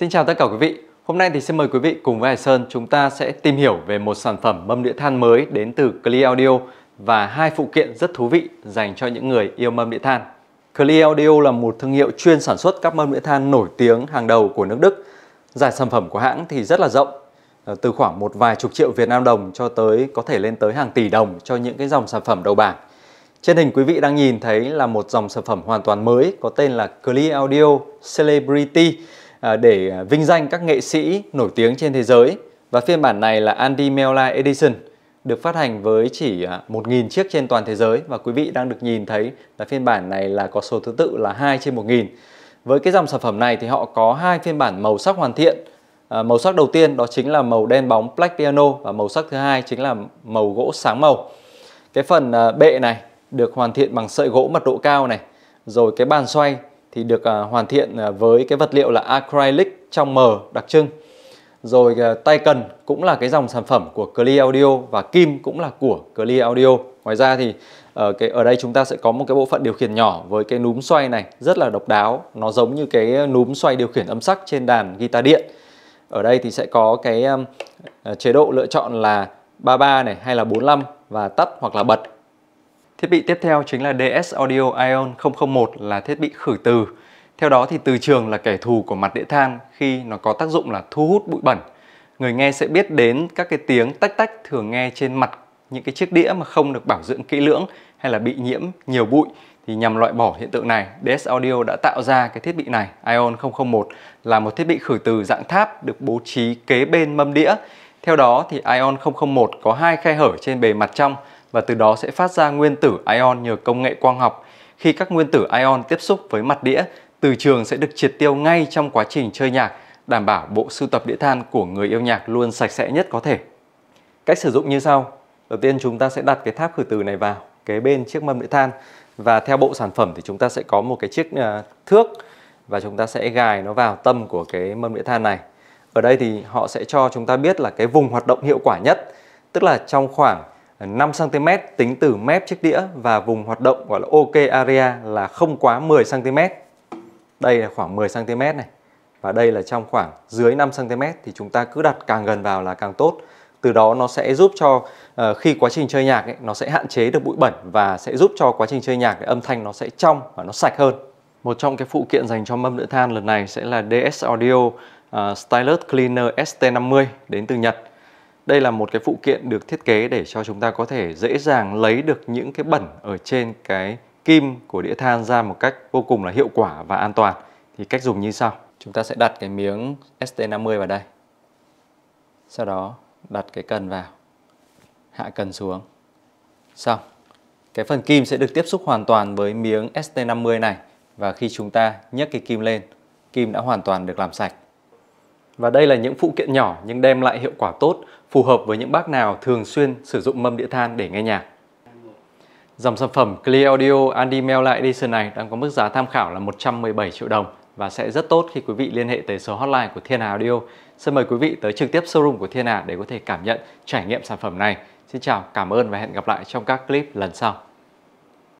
Xin chào tất cả quý vị. Hôm nay thì xin mời quý vị cùng với Hải Sơn chúng ta sẽ tìm hiểu về một sản phẩm mâm đĩa than mới đến từ Clear Audio và hai phụ kiện rất thú vị dành cho những người yêu mâm đĩa than. Clear Audio là một thương hiệu chuyên sản xuất các mâm đĩa than nổi tiếng hàng đầu của nước Đức. Giải sản phẩm của hãng thì rất là rộng, ờ, từ khoảng một vài chục triệu Việt Nam đồng cho tới có thể lên tới hàng tỷ đồng cho những cái dòng sản phẩm đầu bảng. Trên hình quý vị đang nhìn thấy là một dòng sản phẩm hoàn toàn mới có tên là Clear Audio Celebrity À, để à, vinh danh các nghệ sĩ nổi tiếng trên thế giới và phiên bản này là Andy Mela Edition được phát hành với chỉ 1.000 à, chiếc trên toàn thế giới và quý vị đang được nhìn thấy là phiên bản này là có số thứ tự là 2 trên 1.000 với cái dòng sản phẩm này thì họ có hai phiên bản màu sắc hoàn thiện à, màu sắc đầu tiên đó chính là màu đen bóng black piano và màu sắc thứ hai chính là màu gỗ sáng màu cái phần à, bệ này được hoàn thiện bằng sợi gỗ mật độ cao này rồi cái bàn xoay thì được à, hoàn thiện à, với cái vật liệu là acrylic trong mờ đặc trưng rồi à, tay cần cũng là cái dòng sản phẩm của Clear Audio và kim cũng là của Clear Audio ngoài ra thì ở ờ, cái ở đây chúng ta sẽ có một cái bộ phận điều khiển nhỏ với cái núm xoay này rất là độc đáo nó giống như cái núm xoay điều khiển âm sắc trên đàn guitar điện ở đây thì sẽ có cái chế độ lựa chọn là 33 này hay là 45 và tắt hoặc là bật Thiết bị tiếp theo chính là DS Audio Ion 001 là thiết bị khử từ. Theo đó thì từ trường là kẻ thù của mặt đĩa than khi nó có tác dụng là thu hút bụi bẩn. Người nghe sẽ biết đến các cái tiếng tách tách thường nghe trên mặt những cái chiếc đĩa mà không được bảo dưỡng kỹ lưỡng hay là bị nhiễm nhiều bụi thì nhằm loại bỏ hiện tượng này, DS Audio đã tạo ra cái thiết bị này, Ion 001 là một thiết bị khử từ dạng tháp được bố trí kế bên mâm đĩa. Theo đó thì Ion 001 có hai khe hở trên bề mặt trong và từ đó sẽ phát ra nguyên tử ion nhờ công nghệ quang học. Khi các nguyên tử ion tiếp xúc với mặt đĩa, từ trường sẽ được triệt tiêu ngay trong quá trình chơi nhạc, đảm bảo bộ sưu tập đĩa than của người yêu nhạc luôn sạch sẽ nhất có thể. Cách sử dụng như sau. Đầu tiên chúng ta sẽ đặt cái tháp khử từ này vào kế bên chiếc mâm đĩa than và theo bộ sản phẩm thì chúng ta sẽ có một cái chiếc à, thước và chúng ta sẽ gài nó vào tâm của cái mâm đĩa than này. Ở đây thì họ sẽ cho chúng ta biết là cái vùng hoạt động hiệu quả nhất, tức là trong khoảng 5cm tính từ mép chiếc đĩa và vùng hoạt động gọi là OK area là không quá 10cm. Đây là khoảng 10cm này. Và đây là trong khoảng dưới 5cm thì chúng ta cứ đặt càng gần vào là càng tốt. Từ đó nó sẽ giúp cho uh, khi quá trình chơi nhạc ấy, nó sẽ hạn chế được bụi bẩn và sẽ giúp cho quá trình chơi nhạc cái âm thanh nó sẽ trong và nó sạch hơn. Một trong cái phụ kiện dành cho mâm đựng than lần này sẽ là DS Audio uh, Stylus Cleaner ST50 đến từ Nhật đây là một cái phụ kiện được thiết kế để cho chúng ta có thể dễ dàng lấy được những cái bẩn ở trên cái kim của đĩa than ra một cách vô cùng là hiệu quả và an toàn. Thì cách dùng như sau. Chúng ta sẽ đặt cái miếng ST50 vào đây. Sau đó đặt cái cần vào. Hạ cần xuống. Xong. Cái phần kim sẽ được tiếp xúc hoàn toàn với miếng ST50 này và khi chúng ta nhấc cái kim lên, kim đã hoàn toàn được làm sạch. Và đây là những phụ kiện nhỏ nhưng đem lại hiệu quả tốt, phù hợp với những bác nào thường xuyên sử dụng mâm đĩa than để nghe nhạc. Dòng sản phẩm Clear Audio Andimel Light Edition này đang có mức giá tham khảo là 117 triệu đồng và sẽ rất tốt khi quý vị liên hệ tới số hotline của Thiên Hà Audio. Xin mời quý vị tới trực tiếp showroom của Thiên Hà để có thể cảm nhận, trải nghiệm sản phẩm này. Xin chào, cảm ơn và hẹn gặp lại trong các clip lần sau.